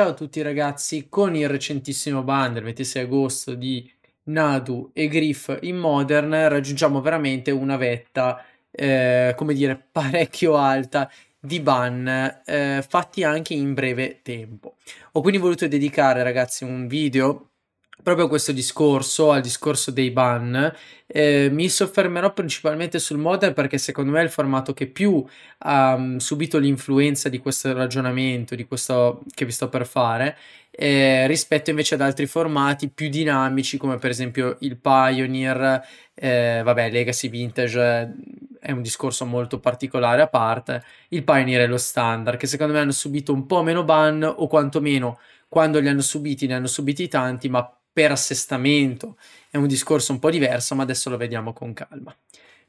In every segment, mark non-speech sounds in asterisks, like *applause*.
Ciao a tutti ragazzi, con il recentissimo del 26 agosto di Nadu e Griff in Modern raggiungiamo veramente una vetta, eh, come dire, *laughs* parecchio alta di ban eh, fatti anche in breve tempo. Ho quindi voluto dedicare ragazzi un video proprio a questo discorso, al discorso dei ban, eh, mi soffermerò principalmente sul modern perché secondo me è il formato che più ha mm, subito l'influenza di questo ragionamento, di questo che vi sto per fare eh, rispetto invece ad altri formati più dinamici come per esempio il Pioneer, eh, vabbè Legacy Vintage eh, è un discorso molto particolare a parte, il Pioneer è lo standard che secondo me hanno subito un po' meno ban o quantomeno quando li hanno subiti ne hanno subiti tanti ma per assestamento è un discorso un po' diverso ma adesso lo vediamo con calma.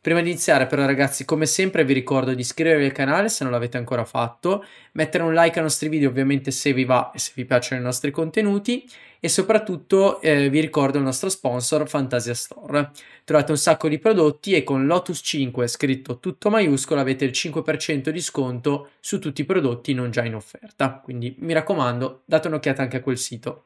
Prima di iniziare però ragazzi come sempre vi ricordo di iscrivervi al canale se non l'avete ancora fatto, mettere un like ai nostri video ovviamente se vi va e se vi piacciono i nostri contenuti e soprattutto eh, vi ricordo il nostro sponsor Fantasia Store. Trovate un sacco di prodotti e con Lotus 5 scritto tutto maiuscolo avete il 5% di sconto su tutti i prodotti non già in offerta, quindi mi raccomando date un'occhiata anche a quel sito.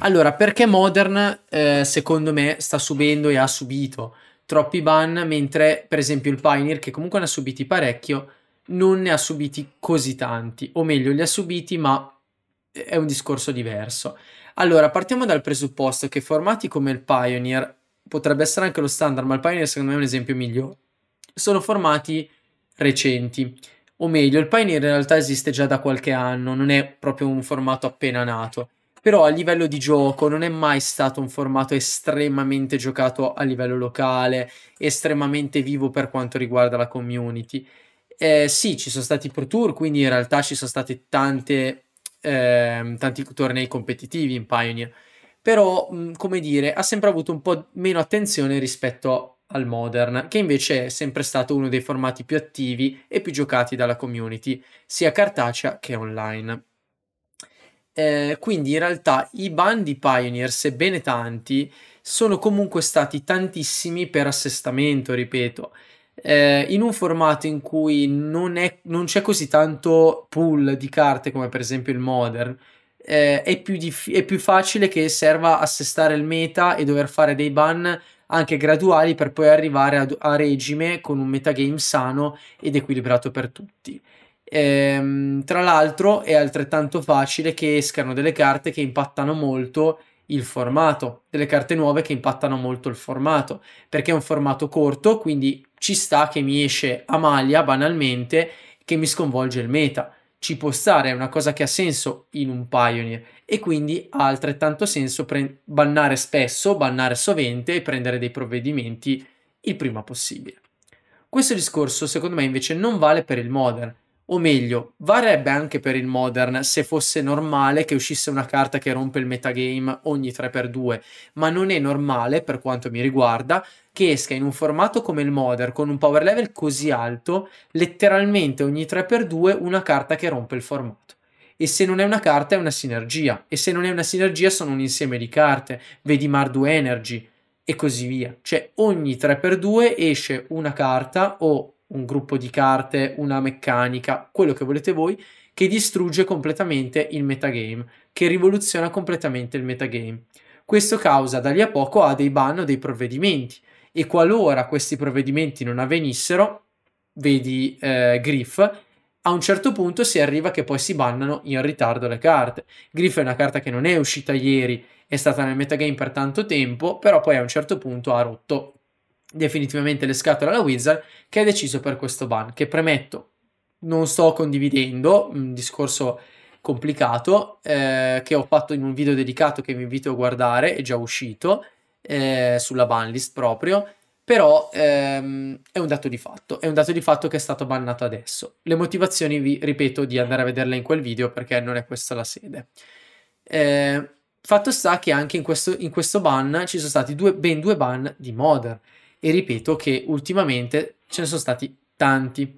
Allora perché Modern eh, secondo me sta subendo e ha subito? troppi ban, mentre per esempio il Pioneer, che comunque ne ha subiti parecchio, non ne ha subiti così tanti, o meglio, li ha subiti, ma è un discorso diverso. Allora, partiamo dal presupposto che formati come il Pioneer, potrebbe essere anche lo standard, ma il Pioneer secondo me è un esempio migliore, sono formati recenti. O meglio, il Pioneer in realtà esiste già da qualche anno, non è proprio un formato appena nato però a livello di gioco non è mai stato un formato estremamente giocato a livello locale, estremamente vivo per quanto riguarda la community. Eh, sì, ci sono stati Pro Tour, quindi in realtà ci sono stati tante, eh, tanti tornei competitivi in Pioneer, però, mh, come dire, ha sempre avuto un po' meno attenzione rispetto al Modern, che invece è sempre stato uno dei formati più attivi e più giocati dalla community, sia cartacea che online. Eh, quindi in realtà i ban di Pioneer, sebbene tanti, sono comunque stati tantissimi per assestamento, ripeto. Eh, in un formato in cui non, è, non, c'è così tanto pool di carte come per esempio il Modern, eh, è, più dif- è più facile che serva assestare il meta e dover fare dei ban anche graduali per poi arrivare a, a regime con un metagame sano ed equilibrato per tutti. Ehm, tra l'altro è altrettanto facile che escano delle carte che impattano molto il formato, delle carte nuove che impattano molto il formato, perché è un formato corto, quindi ci sta che mi esce a maglia banalmente che mi sconvolge il meta. Ci può stare, è una cosa che ha senso in un Pioneer e quindi ha altrettanto senso pre- bannare spesso, bannare sovente e prendere dei provvedimenti il prima possibile. Questo discorso secondo me invece non vale per il Modern, o meglio, varrebbe anche per il Modern se fosse normale che uscisse una carta che rompe il metagame ogni 3x2, ma non è normale, per quanto mi riguarda, che esca in un formato come il Modern con un power level così alto, letteralmente ogni 3x2 una carta che rompe il formato. E se non è una carta è una sinergia, e se non è una sinergia sono un insieme di carte, vedi Mardu Energy, e così via. Cioè ogni 3x2 esce una carta o un gruppo di carte, una meccanica, quello che volete voi, che distrugge completamente il metagame, che rivoluziona completamente il metagame. Questo causa da lì a poco a dei ban o dei provvedimenti e qualora questi provvedimenti non avvenissero, vedi eh, Griff, a un certo punto si arriva che poi si bannano in ritardo le carte. Griff è una carta che non è uscita ieri, è stata nel metagame per tanto tempo, però poi a un certo punto ha rotto definitivamente le scatole alla Wizard che ha deciso per questo ban che premetto non sto condividendo un discorso complicato eh, che ho fatto in un video dedicato che vi invito a guardare è già uscito eh, sulla list proprio però ehm, è un dato di fatto, è un dato di fatto che è stato bannato adesso. Le motivazioni vi ripeto di andare a vederle in quel video perché non è questa la sede. Eh, fatto sta che anche in questo, in questo ban ci sono stati due, ben due ban di Modern e ripeto che ultimamente ce ne sono stati tanti.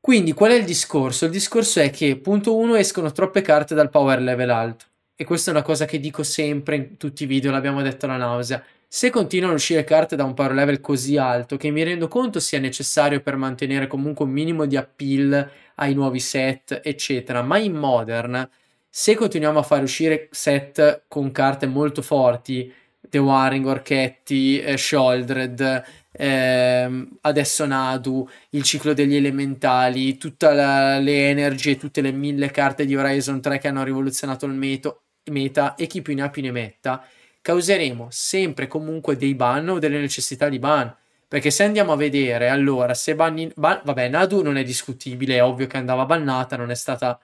Quindi qual è il discorso? Il discorso è che punto 1 escono troppe carte dal power level alto e questa è una cosa che dico sempre in tutti i video, l'abbiamo detto alla nausea. Se continuano a uscire carte da un power level così alto che mi rendo conto sia necessario per mantenere comunque un minimo di appeal ai nuovi set, eccetera, ma in modern se continuiamo a far uscire set con carte molto forti The Waring, Orchetti, eh, Sholdred, ehm, adesso Nadu, il ciclo degli elementali, tutte le energie, tutte le mille carte di Horizon 3 che hanno rivoluzionato il meto, meta e chi più ne ha più ne metta, causeremo sempre comunque dei ban o delle necessità di ban. Perché se andiamo a vedere, allora, se banni... Ban, vabbè, Nadu non è discutibile, è ovvio che andava bannata, non è stata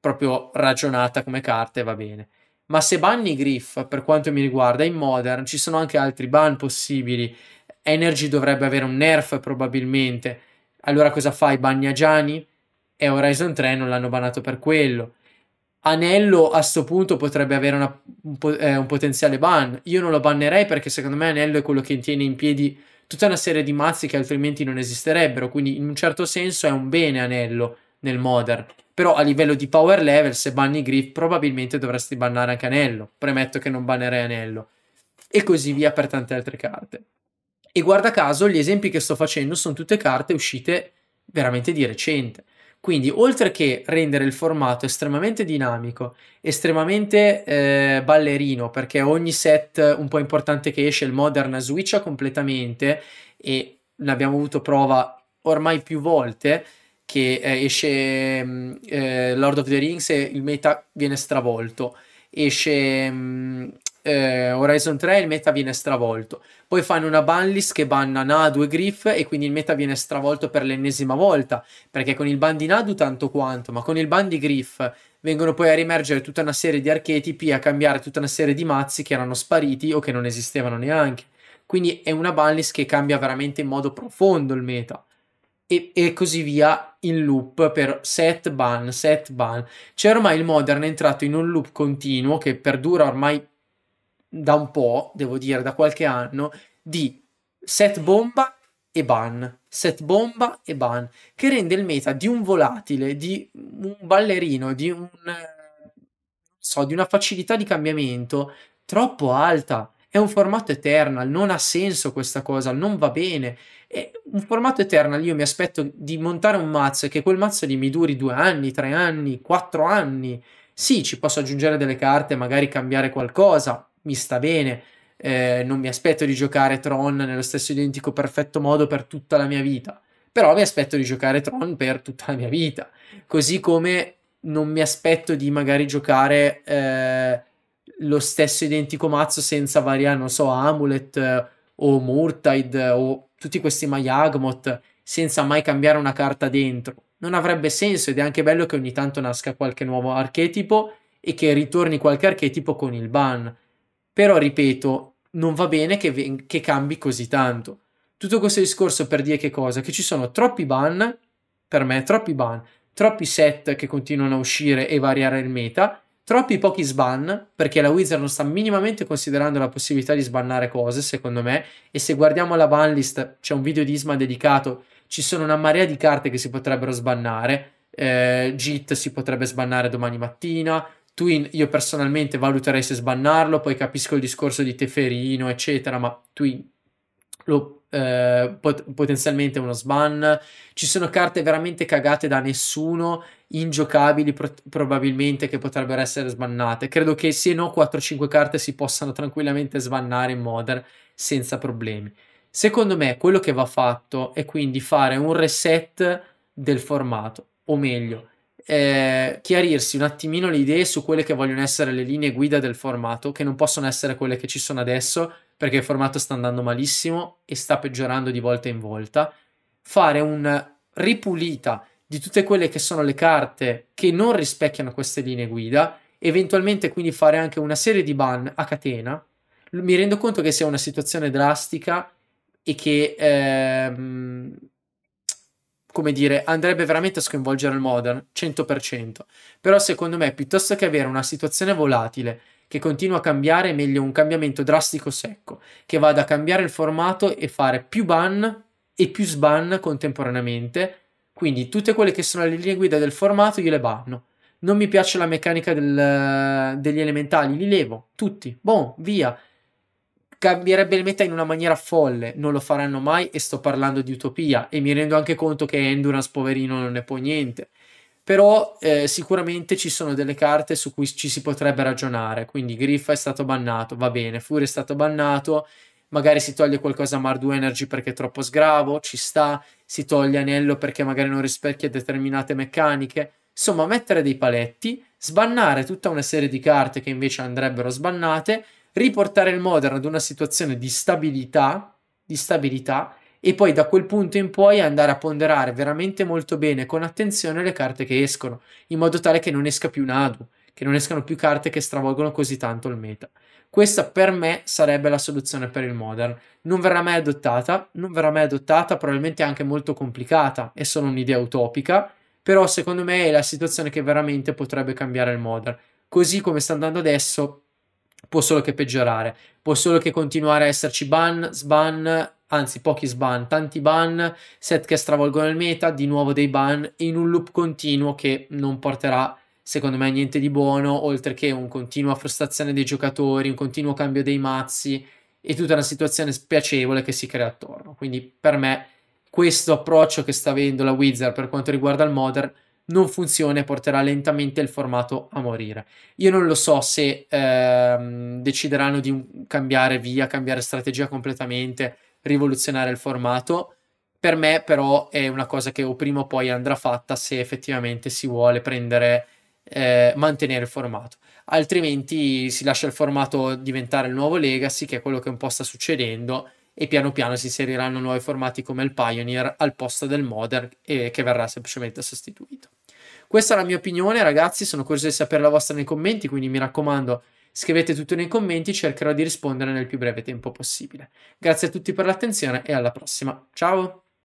proprio ragionata come carta e va bene. Ma se banni Griff, per quanto mi riguarda, in Modern ci sono anche altri ban possibili. Energy dovrebbe avere un nerf probabilmente. Allora cosa fai? Banni a Gianni? E Horizon 3 non l'hanno banato per quello. Anello a questo punto potrebbe avere una, un, po- eh, un, potenziale ban. Io non lo bannerei perché secondo me Anello è quello che tiene in piedi tutta una serie di mazzi che altrimenti non esisterebbero. Quindi in un certo senso è un bene Anello nel modern però a livello di power level se banni Griff probabilmente dovresti bannare anche Anello, premetto che non bannerei Anello, e così via per tante altre carte. E guarda caso gli esempi che sto facendo sono tutte carte uscite veramente di recente. Quindi, oltre che rendere il formato estremamente dinamico, estremamente eh, ballerino, perché ogni set un po' importante che esce, il Modern switcha completamente, e ne abbiamo avuto prova ormai più volte, che eh, esce mm, eh, Lord of the Rings e il meta viene stravolto, esce mh, mm, eh, Horizon 3 e il meta viene stravolto, poi fanno una banlist che banna Nadu e Griff e quindi il meta viene stravolto per l'ennesima volta, perché con il ban di Nadu tanto quanto, ma con il ban di Griff vengono poi a riemergere tutta una serie di archetipi a cambiare tutta una serie di mazzi che erano spariti o che non esistevano neanche. Quindi è una banlist che cambia veramente in modo profondo il meta e, e, così via in loop per set ban, set ban. Cioè ormai il modern è entrato in un loop continuo che perdura ormai da un po', devo dire, da qualche anno, di set bomba e ban, set bomba e ban, che rende il meta di un volatile, di un ballerino, di un... so, di una facilità di cambiamento troppo alta. È un formato eternal, non ha senso questa cosa, non va bene. E un formato Eternal io mi aspetto di montare un mazzo e che quel mazzo lì mi duri due anni, tre anni, quattro anni. Sì, ci posso aggiungere delle carte, magari cambiare qualcosa, mi sta bene. Eh, non mi aspetto di giocare Tron nello stesso identico perfetto modo per tutta la mia vita. Però mi aspetto di giocare Tron per tutta la mia vita. Così come non mi aspetto di magari giocare eh, lo stesso identico mazzo senza variare, non so, Amulet eh, o Murtide o tutti questi Mayagmoth senza mai cambiare una carta dentro. Non avrebbe senso ed è anche bello che ogni tanto nasca qualche nuovo archetipo e che ritorni qualche archetipo con il ban. Però, ripeto, non va bene che, che cambi così tanto. Tutto questo discorso per dire che cosa? Che ci sono troppi ban, per me, troppi ban, troppi set che continuano a uscire e variare il meta Troppi pochi sban, perché la Wizard non sta minimamente considerando la possibilità di sbannare cose, secondo me, e se guardiamo la banlist, c'è un video di Isma dedicato, ci sono una marea di carte che si potrebbero sbannare, eh, JIT si potrebbe sbannare domani mattina, Twin io personalmente valuterei se sbannarlo, poi capisco il discorso di Teferino, eccetera, ma Twin lo eh, pot- potenzialmente uno sban. Ci sono carte veramente cagate da nessuno, ingiocabili pro- probabilmente che potrebbero essere sbannate. Credo che se no 4-5 carte si possano tranquillamente sbannare in modern senza problemi. Secondo me quello che va fatto è quindi fare un reset del formato, o meglio, eh, chiarirsi un attimino le idee su quelle che vogliono essere le linee guida del formato, che non possono essere quelle che ci sono adesso, perché il formato sta andando malissimo e sta peggiorando di volta in volta. Fare un ripulita di tutte quelle che sono le carte che non rispecchiano queste linee guida, eventualmente quindi fare anche una serie di ban a catena. Mi rendo conto che sia una situazione drastica e che ehm, come dire, andrebbe veramente a sconvolgere il modern, 100%. Però secondo me, piuttosto che avere una situazione volatile che continua a cambiare, è meglio un cambiamento drastico secco, che vada a cambiare il formato e fare più ban e più sban contemporaneamente. Quindi tutte quelle che sono le linee guida del formato io le banno. Non mi piace la meccanica del, degli elementali, li levo, tutti, boh, via cambierebbe il meta in una maniera folle, non lo faranno mai e sto parlando di utopia e mi rendo anche conto che Endurance poverino non ne può niente. Però eh, sicuramente ci sono delle carte su cui ci si potrebbe ragionare, quindi Griffa è stato bannato, va bene, Fury è stato bannato, magari si toglie qualcosa a Mardu Energy perché è troppo sgravo, ci sta, si toglie Anello perché magari non rispecchia determinate meccaniche. Insomma, mettere dei paletti, sbannare tutta una serie di carte che invece andrebbero sbannate riportare il Modern ad una situazione di stabilità, di stabilità e poi da quel punto in poi andare a ponderare veramente molto bene, con attenzione, le carte che escono, in modo tale che non esca più un Adu, che non escano più carte che stravolgono così tanto il meta. Questa per me sarebbe la soluzione per il Modern. Non verrà mai adottata, non verrà mai adottata, probabilmente anche molto complicata, è solo un'idea utopica, però secondo me è la situazione che veramente potrebbe cambiare il Modern. Così come sta andando adesso, può solo che peggiorare, può solo che continuare a esserci ban, sban, anzi pochi sban, tanti ban, set che stravolgono il meta, di nuovo dei ban, in un loop continuo che non porterà secondo me niente di buono, oltre che un continua frustrazione dei giocatori, un continuo cambio dei mazzi e tutta una situazione spiacevole che si crea attorno. Quindi per me questo approccio che sta avendo la Wizard per quanto riguarda il modern non funziona e porterà lentamente il formato a morire. Io non lo so se ehm, decideranno di cambiare via, cambiare strategia completamente, rivoluzionare il formato. Per me, però, è una cosa che o prima o poi andrà fatta se effettivamente si vuole prendere, eh, mantenere il formato. Altrimenti si lascia il formato diventare il nuovo Legacy, che è quello che un po' sta succedendo e piano piano si inseriranno nuovi formati come il Pioneer al posto del Modern eh, che verrà semplicemente sostituito. Questa è la mia opinione ragazzi, sono curioso di sapere la vostra nei commenti, quindi mi raccomando scrivete tutto nei commenti, cercherò di rispondere nel più breve tempo possibile. Grazie a tutti per l'attenzione e alla prossima, ciao!